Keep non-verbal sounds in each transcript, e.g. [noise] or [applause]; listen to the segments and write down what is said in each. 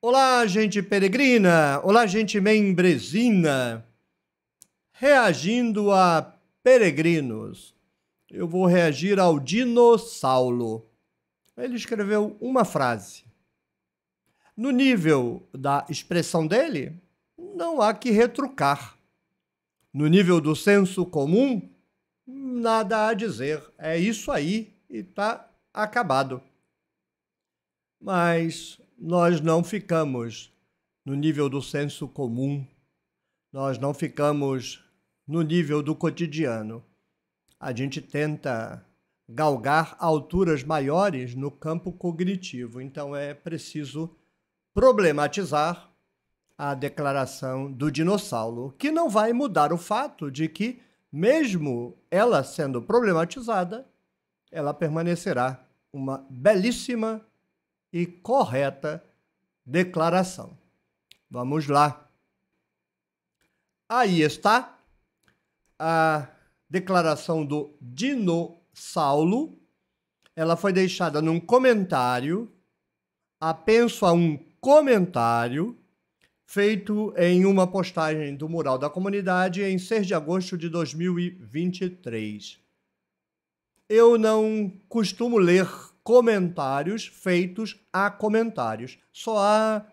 Olá, gente peregrina! Olá, gente membresina! Reagindo a peregrinos. Eu vou reagir ao dinossauro. Ele escreveu uma frase. No nível da expressão dele, não há que retrucar. No nível do senso comum, nada a dizer. É isso aí e está acabado. Mas nós não ficamos no nível do senso comum, nós não ficamos no nível do cotidiano. A gente tenta galgar alturas maiores no campo cognitivo, então é preciso problematizar a declaração do dinossauro, que não vai mudar o fato de que, mesmo ela sendo problematizada, ela permanecerá uma belíssima e correta declaração. Vamos lá. Aí está a declaração do Dinossauro. Ela foi deixada num comentário, apenso a um comentário, feito em uma postagem do Mural da Comunidade em 6 de agosto de 2023. Eu não costumo ler comentários feitos a comentários. Só há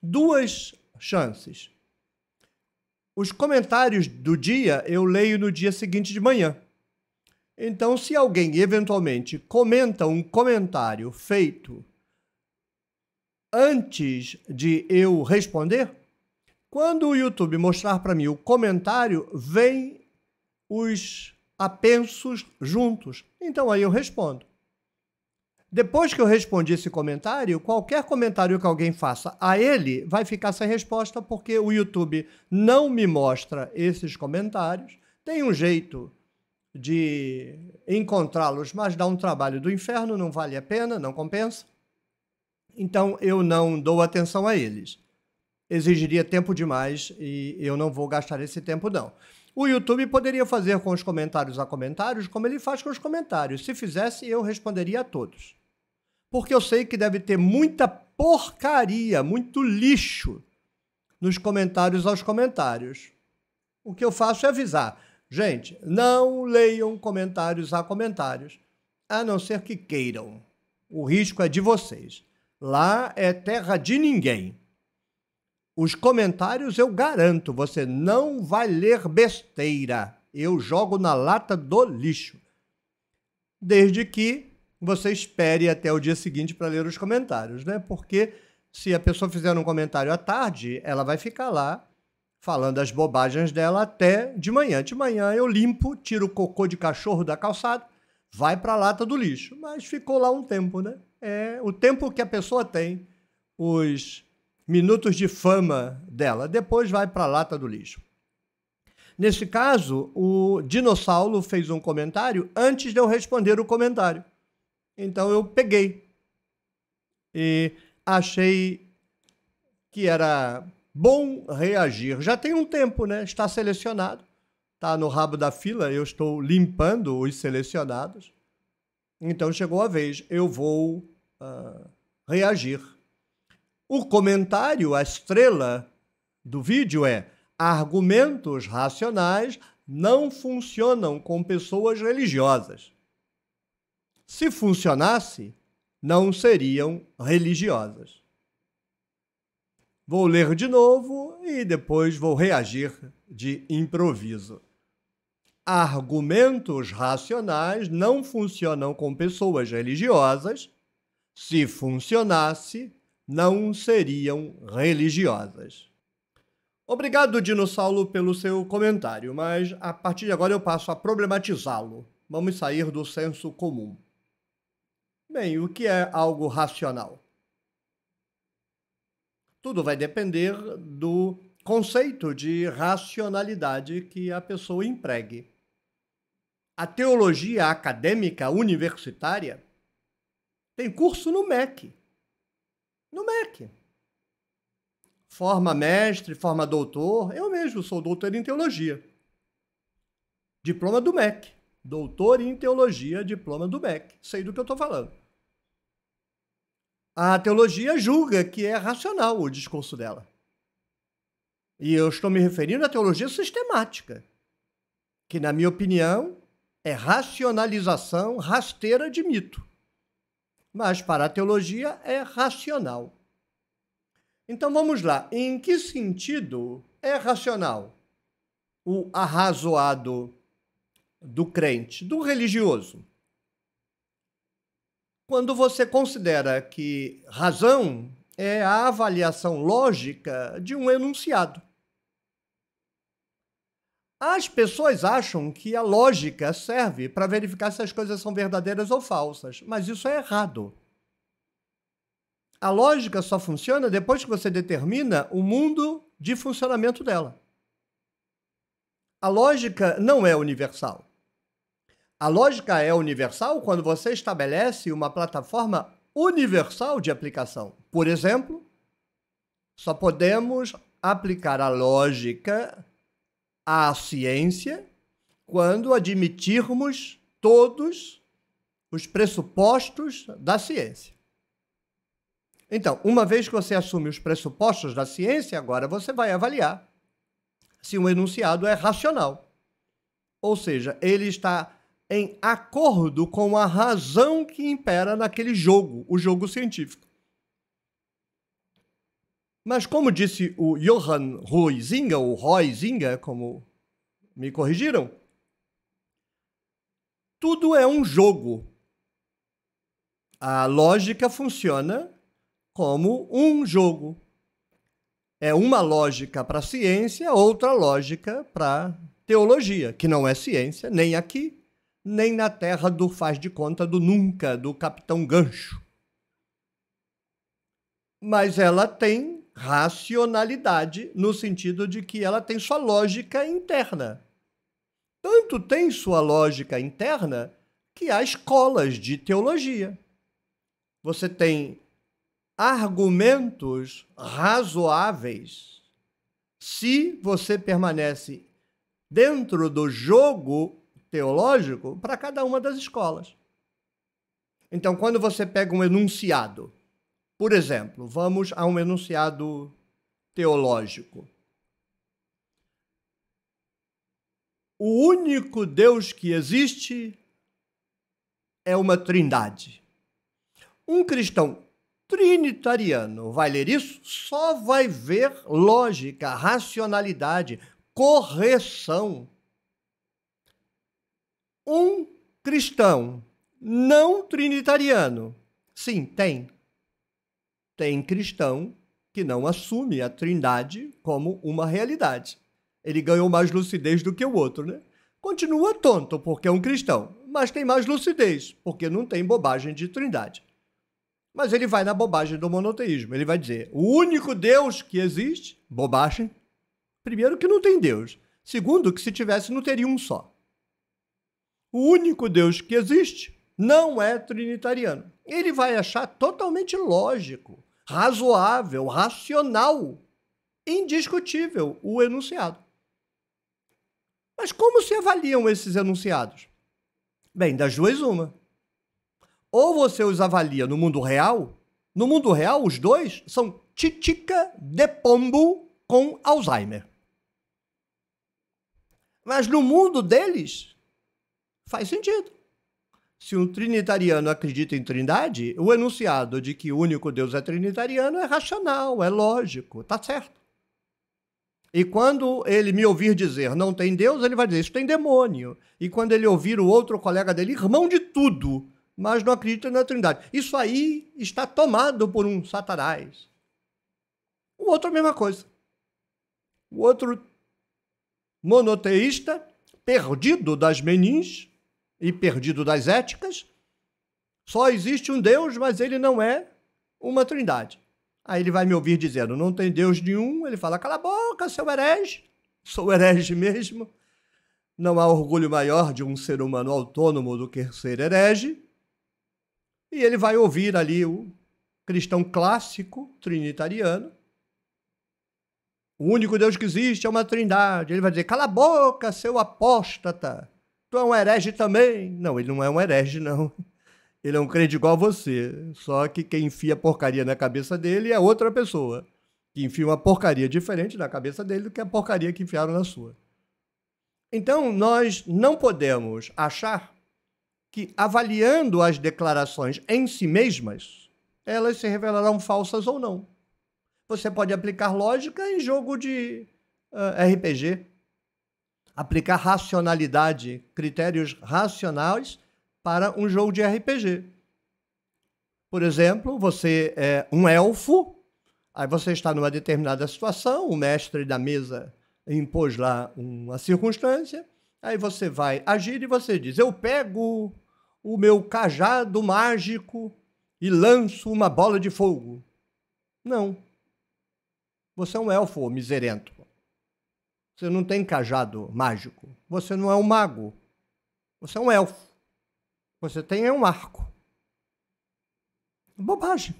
duas chances. Os comentários do dia eu leio no dia seguinte de manhã. Então, se alguém eventualmente comenta um comentário feito antes de eu responder, quando o YouTube mostrar para mim o comentário, vem os apensos juntos. Então aí eu respondo. Depois que eu respondi esse comentário, qualquer comentário que alguém faça a ele vai ficar sem resposta, porque o YouTube não me mostra esses comentários. Tem um jeito de encontrá-los, mas dá um trabalho do inferno, não vale a pena, não compensa. Então eu não dou atenção a eles. Exigiria tempo demais e eu não vou gastar esse tempo, não. O YouTube poderia fazer com os comentários a comentários, como ele faz com os comentários. Se fizesse, eu responderia a todos porque eu sei que deve ter muita porcaria, muito lixo nos comentários aos comentários. O que eu faço é avisar. Gente, não leiam comentários a comentários, a não ser que queiram. O risco é de vocês. Lá é terra de ninguém. Os comentários eu garanto, você não vai ler besteira. Eu jogo na lata do lixo. Desde que você espere até o dia seguinte para ler os comentários, né? Porque se a pessoa fizer um comentário à tarde, ela vai ficar lá falando as bobagens dela até de manhã. De manhã eu limpo, tiro o cocô de cachorro da calçada, vai para a lata do lixo. Mas ficou lá um tempo, né? É o tempo que a pessoa tem, os minutos de fama dela. Depois vai para a lata do lixo. Nesse caso, o dinossauro fez um comentário antes de eu responder o comentário. Então eu peguei e achei que era bom reagir. Já tem um tempo, né? Está selecionado, está no rabo da fila. Eu estou limpando os selecionados. Então chegou a vez, eu vou uh, reagir. O comentário, a estrela do vídeo é: argumentos racionais não funcionam com pessoas religiosas. Se funcionasse, não seriam religiosas. Vou ler de novo e depois vou reagir de improviso. Argumentos racionais não funcionam com pessoas religiosas. Se funcionasse, não seriam religiosas. Obrigado, Dinossauro, pelo seu comentário, mas a partir de agora eu passo a problematizá-lo. Vamos sair do senso comum. Bem, o que é algo racional? Tudo vai depender do conceito de racionalidade que a pessoa empregue. A teologia acadêmica universitária tem curso no MEC. No MEC. Forma mestre, forma doutor. Eu mesmo sou doutor em teologia. Diploma do MEC. Doutor em teologia, diploma do MEC. Sei do que eu estou falando a teologia julga que é racional o discurso dela. E eu estou me referindo à teologia sistemática, que, na minha opinião, é racionalização rasteira de mito. Mas para a teologia é racional. Então vamos lá. Em que sentido é racional o arrazoado do crente, do religioso? quando você considera que razão é a avaliação lógica de um enunciado. As pessoas acham que a lógica serve para verificar se as coisas são verdadeiras ou falsas, mas isso é errado. A lógica só funciona depois que você determina o mundo de funcionamento dela. A lógica não é universal. A lógica é universal quando você estabelece uma plataforma universal de aplicação. Por exemplo, só podemos aplicar a lógica à ciência quando admitirmos todos os pressupostos da ciência. Então, uma vez que você assume os pressupostos da ciência, agora você vai avaliar se um enunciado é racional. Ou seja, ele está em acordo com a razão que impera naquele jogo, o jogo científico. Mas como disse o Johann Roisinger, ou Roizinga, como me corrigiram, tudo é um jogo. A lógica funciona como um jogo. É uma lógica para ciência, outra lógica para teologia, que não é ciência, nem aqui, nem na terra do faz de conta do nunca, do capitão gancho. Mas ela tem racionalidade no sentido de que ela tem sua lógica interna. Tanto tem sua lógica interna que há escolas de teologia. Você tem argumentos razoáveis se você permanece dentro do jogo teológico para cada uma das escolas. Então, quando você pega um enunciado, por exemplo, vamos a um enunciado teológico. O único Deus que existe é uma trindade. Um cristão trinitariano vai ler isso, só vai ver lógica, racionalidade, correção um cristão não trinitariano. Sim, tem. Tem cristão que não assume a trindade como uma realidade. Ele ganhou mais lucidez do que o outro, né? Continua tonto porque é um cristão, mas tem mais lucidez porque não tem bobagem de trindade. Mas ele vai na bobagem do monoteísmo. Ele vai dizer: o único Deus que existe, bobagem. Primeiro, que não tem Deus. Segundo, que se tivesse, não teria um só o único Deus que existe, não é trinitariano. Ele vai achar totalmente lógico, razoável, racional, indiscutível o enunciado. Mas como se avaliam esses enunciados? Bem, das duas, uma. Ou você os avalia no mundo real, no mundo real, os dois são titica de pombo com Alzheimer. Mas no mundo deles, Faz sentido. Se um trinitariano acredita em trindade, o enunciado de que o único Deus é trinitariano é racional, é lógico, tá certo. E quando ele me ouvir dizer não tem Deus, ele vai dizer isso tem demônio. E quando ele ouvir o outro colega dele, irmão de tudo, mas não acredita na trindade. Isso aí está tomado por um satanás. O outro a mesma coisa. O outro monoteísta, perdido das menins, e perdido das éticas, só existe um Deus, mas ele não é uma trindade. Aí ele vai me ouvir dizendo: não tem Deus nenhum. Ele fala: cala a boca, seu herege. Sou herege mesmo. Não há orgulho maior de um ser humano autônomo do que ser herege. E ele vai ouvir ali o cristão clássico trinitariano. O único Deus que existe é uma trindade. Ele vai dizer: cala a boca, seu apóstata. Tu é um herege também? Não, ele não é um herege, não. Ele é um crente igual a você. Só que quem enfia porcaria na cabeça dele é outra pessoa. Que enfia uma porcaria diferente na cabeça dele do que a porcaria que enfiaram na sua. Então, nós não podemos achar que, avaliando as declarações em si mesmas, elas se revelarão falsas ou não. Você pode aplicar lógica em jogo de uh, ah, RPG, aplicar racionalidade, critérios racionais para um jogo de RPG. Por exemplo, você é um elfo, aí você está numa determinada situação, o mestre da mesa impôs lá uma circunstância, aí você vai agir e você diz: Eu pego o meu cajado mágico e lanço uma bola de fogo. Não. Você é um elfo miserento. Você não tem cajado mágico. Você não é um mago. Você é um elfo. Você tem é um arco. Bobagem.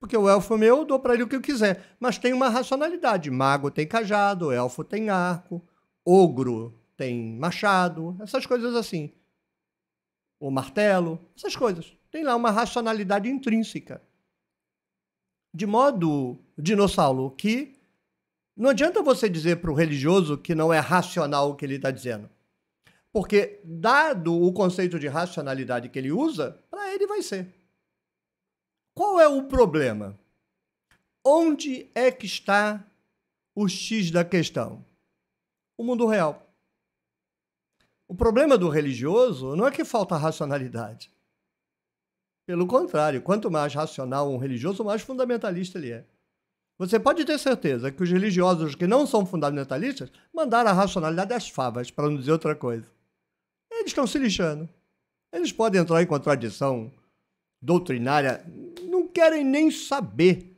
Porque o elfo meu, eu dou para ele o que eu quiser. Mas tem uma racionalidade. Mago tem cajado, elfo tem arco, ogro tem machado, essas coisas assim. O martelo, essas coisas. Tem lá uma racionalidade intrínseca. De modo, dinossauro, que não adianta você dizer para o religioso que não é racional o que ele está dizendo. Porque, dado o conceito de racionalidade que ele usa, para ele vai ser. Qual é o problema? Onde é que está o X da questão? O mundo real. O problema do religioso não é que falta racionalidade. Pelo contrário, quanto mais racional um religioso, mais fundamentalista ele é. Você pode ter certeza que os religiosos que não são fundamentalistas mandaram a racionalidade às favas, para não dizer outra coisa. Eles estão se lixando. Eles podem entrar em contradição doutrinária, não querem nem saber.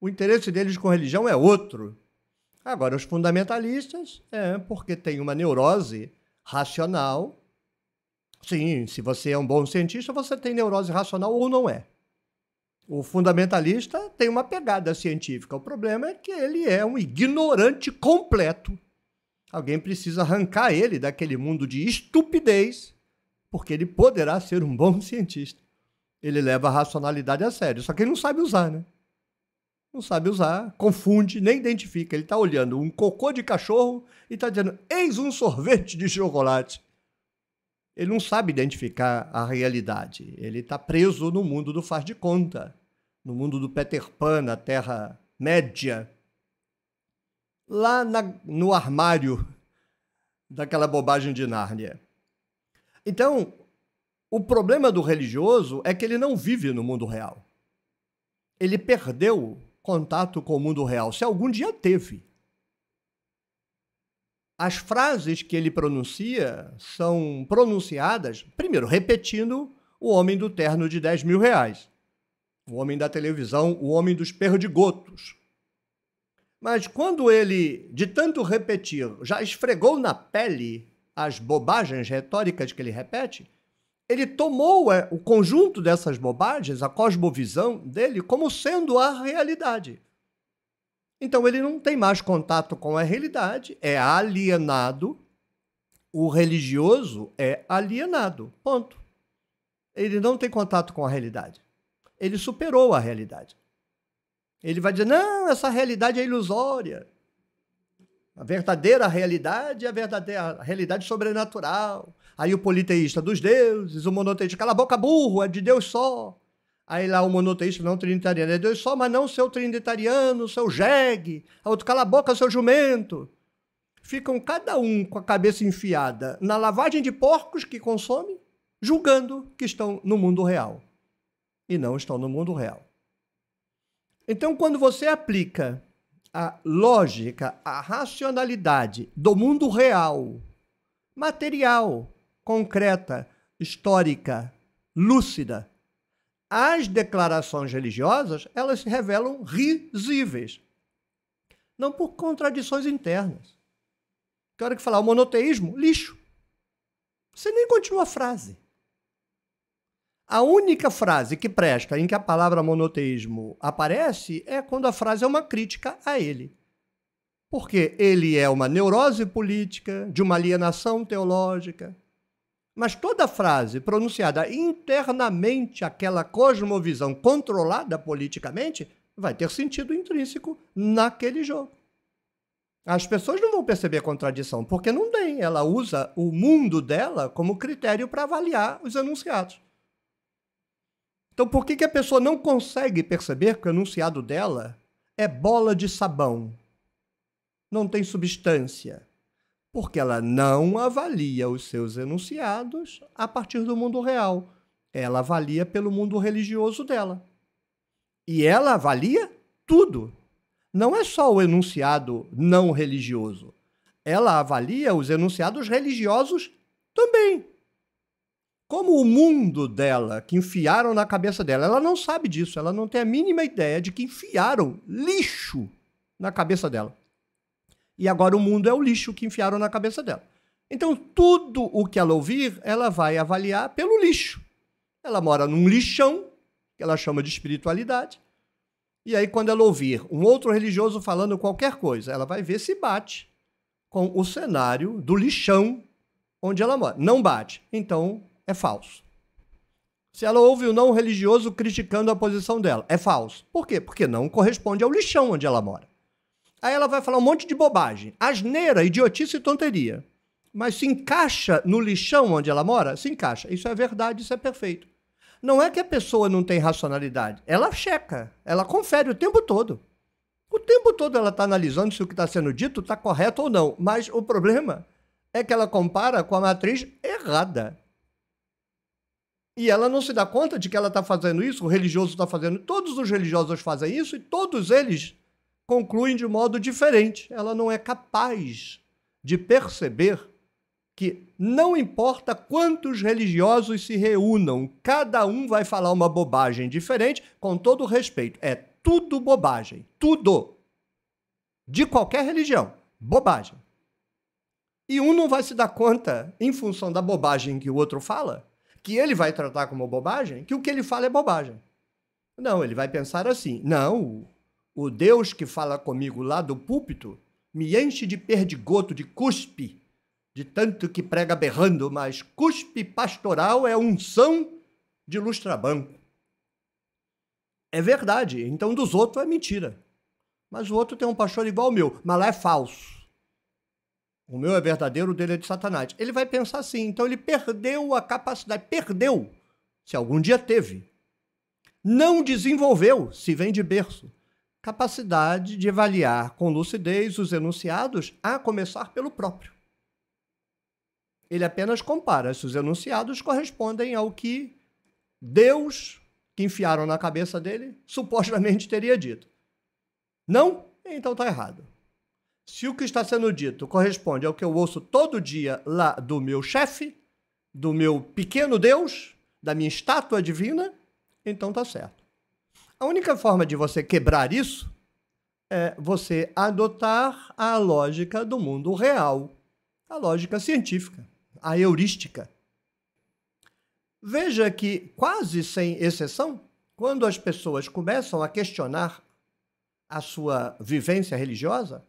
O interesse deles com religião é outro. Agora, os fundamentalistas, é porque tem uma neurose racional. Sim, se você é um bom cientista, você tem neurose racional ou não é. O fundamentalista tem uma pegada científica. O problema é que ele é um ignorante completo. Alguém precisa arrancar ele daquele mundo de estupidez, porque ele poderá ser um bom cientista. Ele leva a racionalidade a sério, só que ele não sabe usar, né? Não sabe usar, confunde, nem identifica. Ele está olhando um cocô de cachorro e está dizendo: eis um sorvete de chocolate. Ele não sabe identificar a realidade. Ele está preso no mundo do faz de conta no mundo do Peter Pan, na Terra Média, lá na, no armário daquela bobagem de Nárnia. Então, o problema do religioso é que ele não vive no mundo real. Ele perdeu contato com o mundo real, se algum dia teve. As frases que ele pronuncia são pronunciadas, primeiro, repetindo o homem do terno de 10 mil reais o homem da televisão, o homem dos perdigotos. Mas quando ele, de tanto repetir, já esfregou na pele as bobagens retóricas que ele repete, ele tomou é, o conjunto dessas bobagens, a cosmovisão dele, como sendo a realidade. Então ele não tem mais contato com a realidade, é alienado. O religioso é alienado. Ponto. Ele não tem contato com a realidade ele superou a realidade. Ele vai dizer: não, essa realidade é ilusória. A verdadeira realidade é a verdadeira a realidade sobrenatural. Aí o politeísta dos deuses, o monoteísta, cala a boca, burro, é de Deus só. Aí lá o monoteísta não trinitariano, é Deus só, mas não seu trinitariano, seu jegue. A outro, cala a boca, seu jumento. Ficam cada um com a cabeça enfiada na lavagem de porcos que consome, julgando que estão no mundo real e não estão no mundo real. Então, quando você aplica a lógica, a racionalidade do mundo real, material, concreta, histórica, lúcida, as declarações religiosas, elas se revelam risíveis. Não por contradições internas. Quero hora que falar o monoteísmo, lixo. Você nem continua a frase. A única frase que presta em que a palavra monoteísmo aparece é quando a frase é uma crítica a ele. Porque ele é uma neurose política, de uma alienação teológica. Mas toda frase pronunciada internamente àquela cosmovisão controlada politicamente vai ter sentido intrínseco naquele jogo. As pessoas não vão perceber a contradição, porque não tem. Ela usa o mundo dela como critério para avaliar os enunciados. Então, por que, que a pessoa não consegue perceber que o enunciado dela é bola de sabão? Não tem substância. Porque ela não avalia os seus enunciados a partir do mundo real. Ela avalia pelo mundo religioso dela. E ela avalia tudo. Não é só o enunciado não religioso. Ela avalia os enunciados religiosos também como o mundo dela que enfiaram na cabeça dela. Ela não sabe disso, ela não tem a mínima ideia de que enfiaram lixo na cabeça dela. E agora o mundo é o lixo que enfiaram na cabeça dela. Então, tudo o que ela ouvir, ela vai avaliar pelo lixo. Ela mora num lixão, que ela chama de espiritualidade. E aí, quando ela ouvir um outro religioso falando qualquer coisa, ela vai ver se bate com o cenário do lixão onde ela mora. Não bate. Então, é falso. Se ela ouve o não religioso criticando a posição dela, é falso. Por quê? Porque não corresponde ao lixão onde ela mora. Aí ela vai falar um monte de bobagem, asneira, idiotice e tonteria. Mas se encaixa no lixão onde ela mora? Se encaixa. Isso é verdade, isso é perfeito. Não é que a pessoa não tem racionalidade. Ela checa, ela confere o tempo todo. O tempo todo ela está analisando se o que está sendo dito está correto ou não. Mas o problema é que ela compara com a matriz errada. E ela não se dá conta de que ela está fazendo isso, o religioso está fazendo. Todos os religiosos fazem isso e todos eles concluem de modo diferente. Ela não é capaz de perceber que não importa quantos religiosos se reúnam, cada um vai falar uma bobagem diferente, com todo respeito. É tudo bobagem, tudo. De qualquer religião, bobagem. E um não vai se dar conta, em função da bobagem que o outro fala, que ele vai tratar como bobagem, que o que ele fala é bobagem. Não, ele vai pensar assim: não, o Deus que fala comigo lá do púlpito me enche de perdigoto, de cuspe, de tanto que prega berrando, mas cuspe pastoral é unção de lustrabanco. É verdade, então dos outros é mentira. Mas o outro tem um pastor igual ao meu, mas lá é falso. O meu é verdadeiro, o dele é de Satanás. Ele vai pensar assim. Então ele perdeu a capacidade, perdeu, se algum dia teve. Não desenvolveu, se vem de berço, capacidade de avaliar com lucidez os enunciados, a começar pelo próprio. Ele apenas compara se os enunciados correspondem ao que Deus, que enfiaram na cabeça dele, supostamente teria dito. Não? Então está errado. Se o que está sendo dito corresponde ao que eu ouço todo dia lá do meu chefe, do meu pequeno Deus, da minha estátua divina, então tá certo. A única forma de você quebrar isso é você adotar a lógica do mundo real, a lógica científica, a heurística. Veja que, quase sem exceção, quando as pessoas começam a questionar a sua vivência religiosa,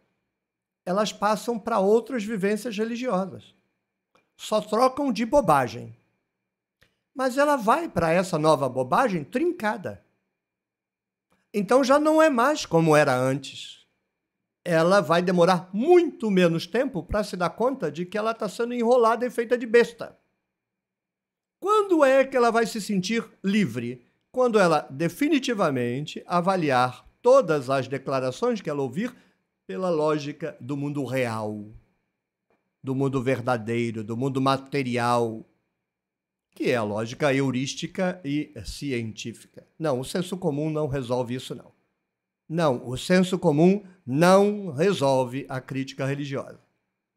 elas passam para outras vivências religiosas. Só trocam de bobagem. Mas ela vai para essa nova bobagem trincada. Então já não é mais como era antes. Ela vai demorar muito menos tempo para se dar conta de que ela está sendo enrolada e feita de besta. Quando é que ela vai se sentir livre? Quando ela definitivamente avaliar todas as declarações que ela ouvir pela lógica do mundo real, do mundo verdadeiro, do mundo material, que é a lógica heurística e científica. Não, o senso comum não resolve isso, não. Não, o senso comum não resolve a crítica religiosa.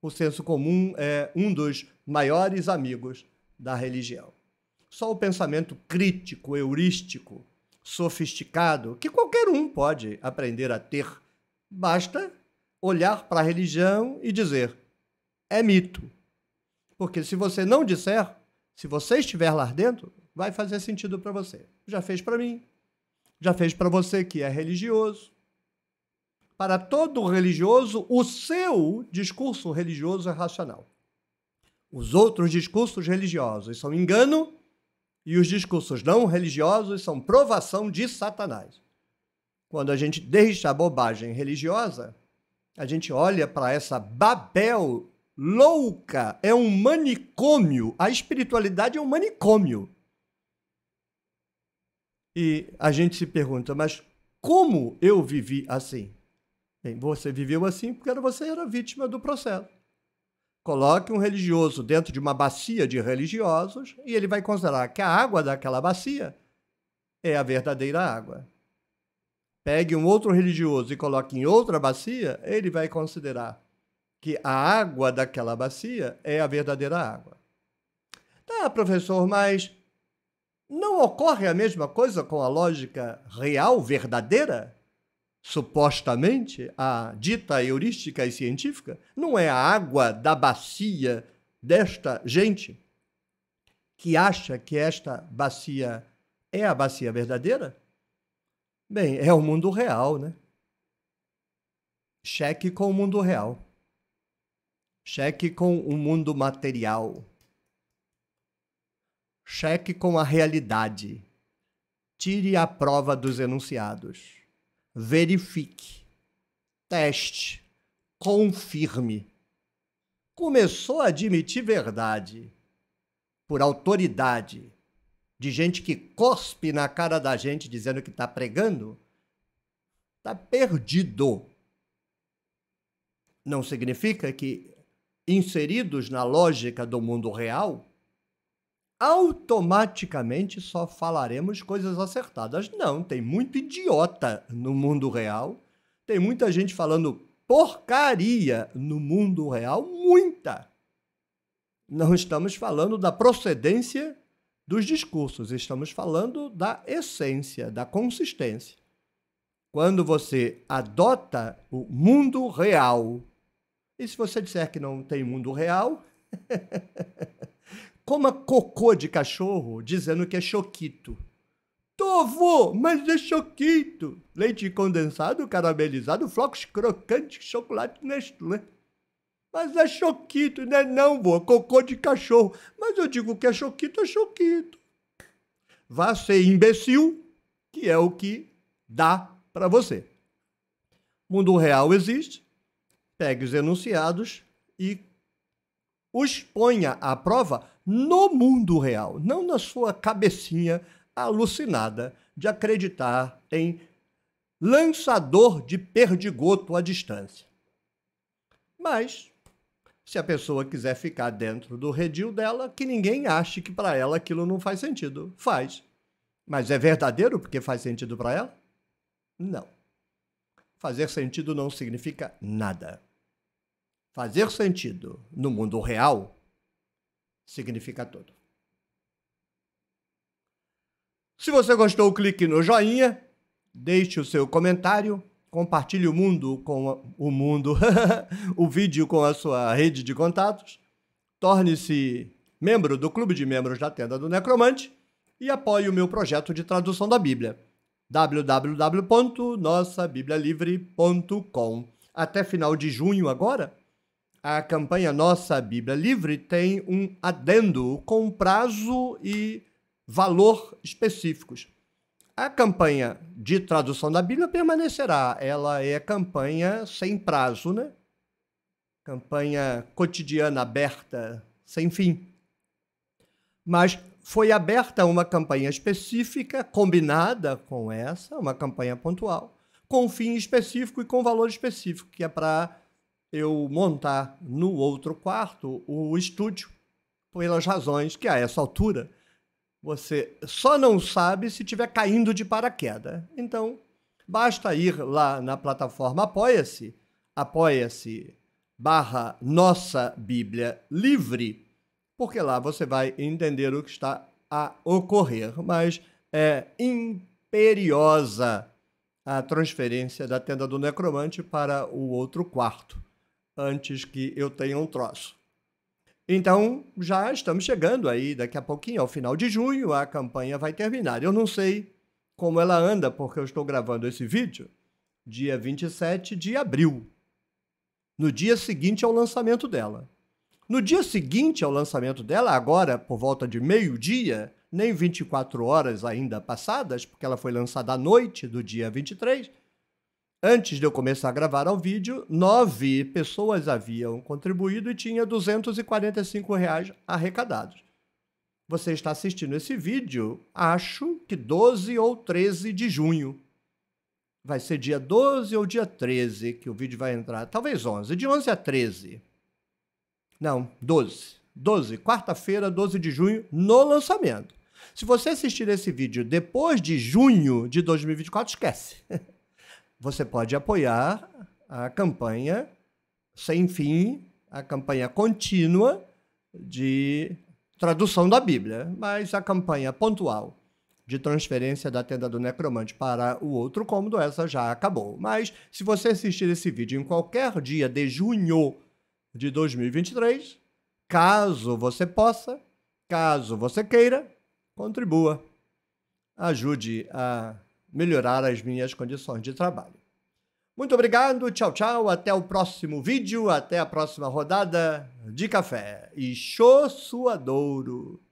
O senso comum é um dos maiores amigos da religião. Só o pensamento crítico, heurístico, sofisticado, que qualquer um pode aprender a ter, basta olhar para a religião e dizer: é mito. Porque se você não disser, se você estiver lá dentro, vai fazer sentido para você. Já fez para mim, já fez para você que é religioso. Para todo religioso, o seu discurso religioso é racional. Os outros discursos religiosos são engano e os discursos não religiosos são provação de Satanás. Quando a gente deixa a bobagem religiosa, a gente olha para essa Babel louca, é um manicômio. A espiritualidade é um manicômio. E a gente se pergunta, mas como eu vivi assim? Bem, você viveu assim porque você era vítima do processo. Coloque um religioso dentro de uma bacia de religiosos e ele vai considerar que a água daquela bacia é a verdadeira água pegue um outro religioso e coloque em outra bacia, ele vai considerar que a água daquela bacia é a verdadeira água. Tá, professor, mas não ocorre a mesma coisa com a lógica real, verdadeira? Supostamente, a dita heurística e científica não é a água da bacia desta gente que acha que esta bacia é a bacia verdadeira? Bem, é o mundo real, né? Cheque com o mundo real. Cheque com o mundo material. Cheque com a realidade. Tire a prova dos enunciados. Verifique. Teste. Confirme. Começou a admitir verdade por autoridade de gente que cospe na cara da gente dizendo que está pregando, está perdido. Não significa que, inseridos na lógica do mundo real, automaticamente só falaremos coisas acertadas. Não, tem muito idiota no mundo real, tem muita gente falando porcaria no mundo real, muita. Não estamos falando da procedência dos discursos, estamos falando da essência, da consistência. Quando você adota o mundo real, e se você disser que não tem mundo real, [laughs] coma cocô de cachorro dizendo que é choquito. Tovo, mas é choquito. Leite condensado, caramelizado, flocos crocantes, chocolate Nestlé. Mas é choquito, né? Não, boa, cocô de cachorro. Mas eu digo que é choquito, é choquito. Vá ser imbecil, que é o que dá para você. Mundo real existe. Pegue os enunciados e os ponha à prova no mundo real, não na sua cabecinha alucinada de acreditar em lançador de perdigoto à distância. Mas se a pessoa quiser ficar dentro do redil dela, que ninguém ache que para ela aquilo não faz sentido. Faz. Mas é verdadeiro porque faz sentido para ela? Não. Fazer sentido não significa nada. Fazer sentido no mundo real significa tudo. Se você gostou, clique no joinha, deixe o seu comentário compartilhe o mundo com a, o mundo, [laughs] o vídeo com a sua rede de contatos, torne-se membro do clube de membros da Tenda do Necromante e apoie o meu projeto de tradução da Bíblia www.nossabiblialivre.com. Até final de junho agora, a campanha Nossa Bíblia Livre tem um adendo com prazo e valor específicos. A campanha de tradução da Bíblia permanecerá. Ela é campanha sem prazo, né? Campanha cotidiana aberta, sem fim. Mas foi aberta uma campanha específica, combinada com essa, uma campanha pontual, com um fim específico e com valor específico, que é para eu montar no outro quarto o estúdio, pelas razões que a essa altura você só não sabe se estiver caindo de paraquedas. Então, basta ir lá na plataforma Apoia-se, apoia-se barra Nossa Bíblia Livre, porque lá você vai entender o que está a ocorrer. Mas é imperiosa a transferência da tenda do necromante para o outro quarto, antes que eu tenha um troço. Então, já estamos chegando aí, daqui a pouquinho, ao final de junho, a campanha vai terminar. Eu não sei como ela anda, porque eu estou gravando esse vídeo dia 27 de abril, no dia seguinte ao lançamento dela. No dia seguinte ao lançamento dela, agora por volta de meio-dia, nem 24 horas ainda passadas, porque ela foi lançada à noite do dia 23, Antes de eu começar a gravar o vídeo, nove pessoas haviam contribuído e tinha 245 reais arrecadados. Você está assistindo esse vídeo, acho que 12 ou 13 de junho. Vai ser dia 12 ou dia 13 que o vídeo vai entrar, talvez 11, de 11 a 13. Não, 12. 12, quarta-feira, 12 de junho, no lançamento. Se você assistir esse vídeo depois de junho de 2024, esquece. [laughs] você pode apoiar a campanha sem fim, a campanha contínua de tradução da Bíblia, mas a campanha pontual de transferência da tenda do necromante para o outro cômodo, essa já acabou. Mas se você assistir esse vídeo em qualquer dia de junho de 2023, caso você possa, caso você queira, contribua. Ajude a melhorar as minhas condições de trabalho. Muito obrigado, tchau, tchau, até o próximo vídeo, até a próxima rodada de café. E chô suadouro!